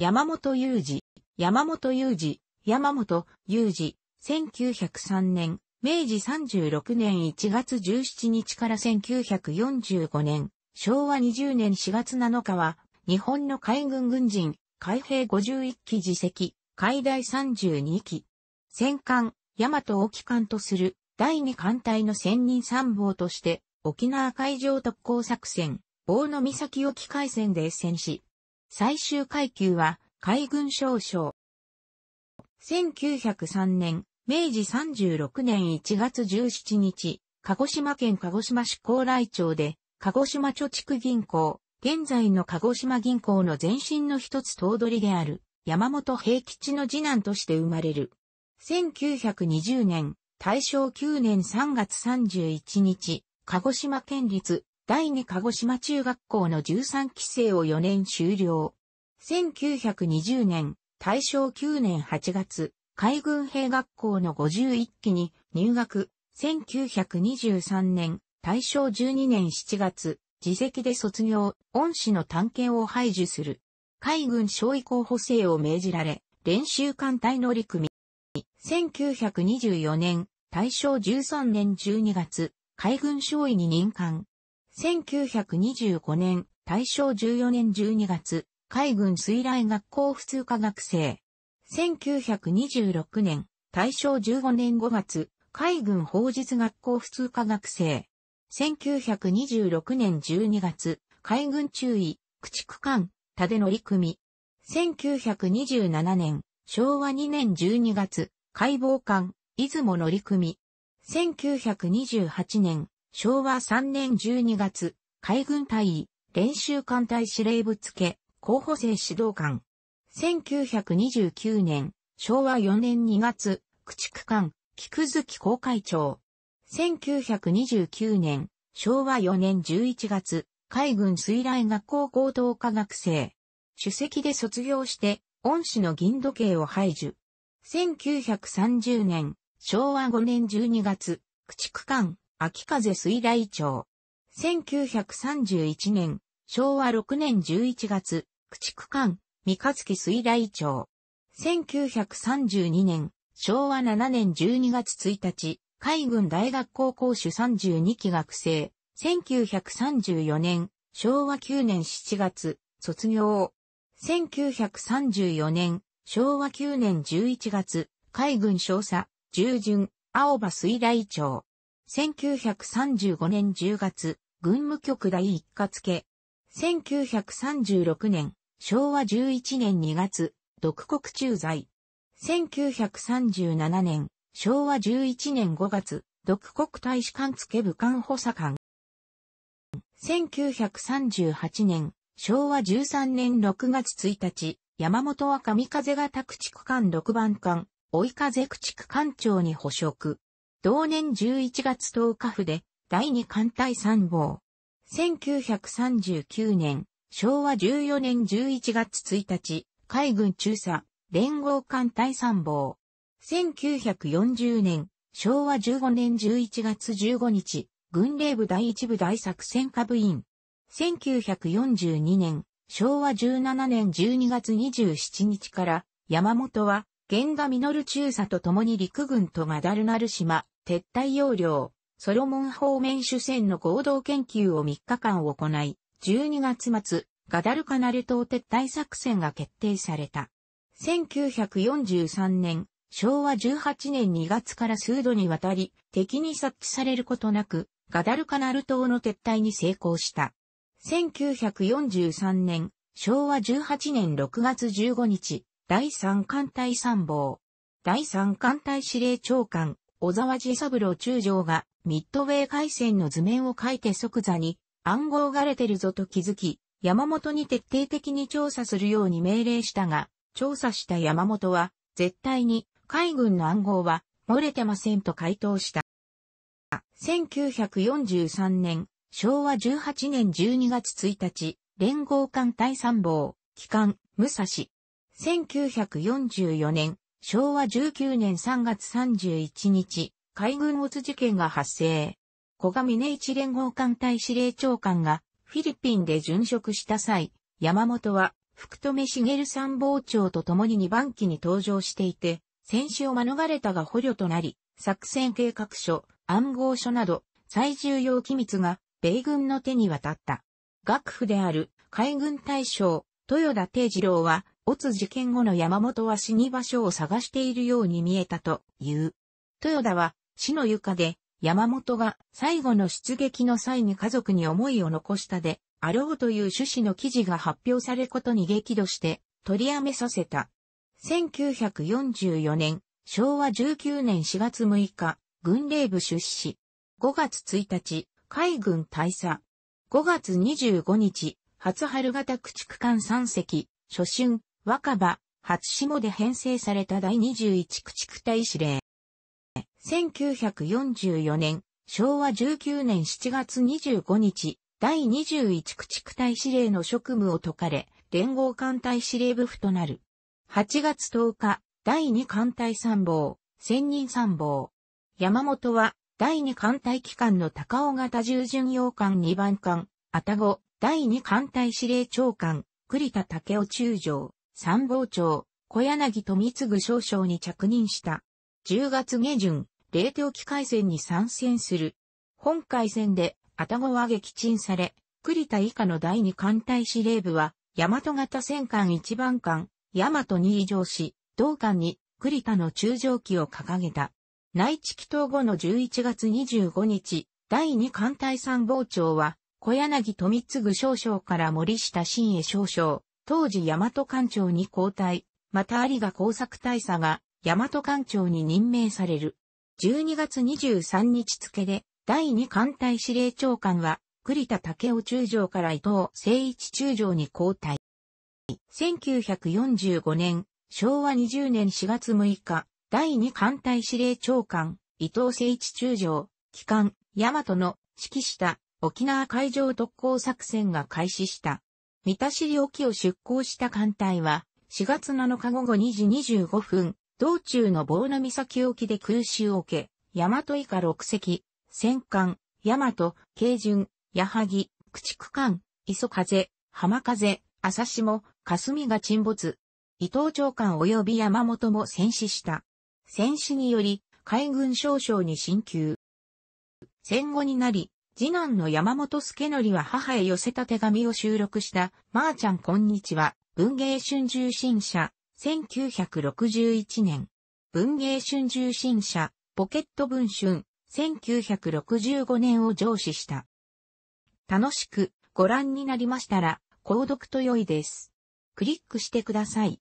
山本雄二、山本雄二、山本雄二、1903年、明治36年1月17日から1945年、昭和20年4月7日は、日本の海軍軍人、海兵51機自責、海大32機。戦艦、大和沖艦とする、第2艦隊の専任参謀として、沖縄海上特攻作戦、大野岬沖海戦で戦死。最終階級は海軍少将。1903年、明治36年1月17日、鹿児島県鹿児島市高麗町で、鹿児島貯蓄銀行、現在の鹿児島銀行の前身の一つ頭取である、山本平吉の次男として生まれる。1920年、大正9年3月31日、鹿児島県立第二鹿児島中学校の13期生を4年修了。1920年、大正9年8月、海軍兵学校の51期に入学。1923年、大正12年7月、自席で卒業、恩師の探検を排除する。海軍少尉候補生を命じられ、練習艦隊乗組。1924年、大正13年12月、海軍少尉に任官。1925年、大正14年12月、海軍水雷学校普通科学生。1926年、大正15年5月、海軍法術学校普通科学生。1926年12月、海軍中尉、駆逐艦、立り組。1927年、昭和2年12月、解剖艦、出雲り組。1928年、昭和3年12月、海軍大尉、練習艦隊司令部付、候補生指導官。1929年、昭和4年2月、駆逐艦、菊月公会長。1929年、昭和4年11月、海軍水雷学校高等科学生。主席で卒業して、恩師の銀時計を排除。1930年、昭和5年12月、駆逐艦、秋風水雷町。1931年、昭和6年11月、駆逐艦、三日月水雷町。1932年、昭和7年12月1日、海軍大学高校講32期学生。1934年、昭和9年7月、卒業。1934年、昭和9年11月、海軍少佐、従順、青葉水雷町。1935年10月、軍務局第一課付。1936年、昭和11年2月、独国駐在。1937年、昭和11年5月、独国大使館付武官補佐官。1938年、昭和13年6月1日、山本は上風が宅地区6番間、追い風駆逐官長に捕職。同年11月10日府で第2艦隊参謀。1939年、昭和14年11月1日、海軍中佐、連合艦隊参謀。1940年、昭和15年11月15日、軍令部第一部大作戦下部員。1942年、昭和17年12月27日から、山本は、源田実中佐と共に陸軍とガダルナル島、撤退要領、ソロモン方面主戦の合同研究を3日間行い、12月末、ガダルカナル島撤退作戦が決定された。1943年、昭和18年2月から数度にわたり、敵に察知されることなく、ガダルカナル島の撤退に成功した。1943年、昭和18年6月15日、第三艦隊参謀。第三艦隊司令長官、小沢治三郎中将が、ミッドウェー海戦の図面を書いて即座に、暗号がれてるぞと気づき、山本に徹底的に調査するように命令したが、調査した山本は、絶対に、海軍の暗号は、漏れてませんと回答した。1943年、昭和18年12月1日、連合艦隊参謀、機関、武蔵、1944年、昭和19年3月31日、海軍オツ事件が発生。小上根一連合艦隊司令長官がフィリピンで殉職した際、山本は福留茂参謀長と共に2番機に登場していて、戦死を免れたが捕虜となり、作戦計画書、暗号書など最重要機密が米軍の手に渡った。学府である海軍大将、豊田定次郎は没事件後の山本は死に場所を探しているように見えたという。豊田は死の床で山本が最後の出撃の際に家族に思いを残したであろうという趣旨の記事が発表されることに激怒して取りやめさせた。1944年、昭和19年4月6日、軍令部出資。5月1日、海軍大佐。5月25日、初春型駆逐艦3隻、初春、若葉、初下で編成された第21駆逐隊司令。1944年、昭和19年7月25日、第21駆逐隊司令の職務を解かれ、連合艦隊司令部府となる。8月10日、第2艦隊参謀、千人参謀。山本は、第2艦隊機関の高尾型従巡洋艦2番艦、あたご、第2艦隊司令長官、栗田武雄中将。参謀長、小柳富次少将に着任した。10月下旬、冷凍機海戦に参戦する。本海戦で、たごは撃沈され、栗田以下の第二艦隊司令部は、大和型戦艦一番艦、大和に移乗し、同艦に栗田の中将旗を掲げた。内地祈祷後の11月25日、第二艦隊参謀長は、小柳富次少将から森下新江少将、当時大和艦長に交代、また有賀工作大佐が大和艦長に任命される。12月23日付で、第2艦隊司令長官は、栗田武雄中将から伊藤誠一中将に交代。1945年、昭和20年4月6日、第2艦隊司令長官、伊藤誠一中将、機関、大和の指揮した沖縄海上特攻作戦が開始した。三田市沖を出港した艦隊は、4月7日午後2時25分、道中の棒名岬沖で空襲を受け、大和以下6隻、戦艦、大和、軽巡、矢作、駆逐艦、磯風、浜風、朝下、霞が沈没。伊藤長官及び山本も戦死した。戦死により、海軍少将に進級。戦後になり、次男の山本助則は母へ寄せた手紙を収録した、まー、あ、ちゃんこんにちは、文芸春秋新社、1961年。文芸春秋新社、ポケット文春、1965年を上司した。楽しくご覧になりましたら、購読と良いです。クリックしてください。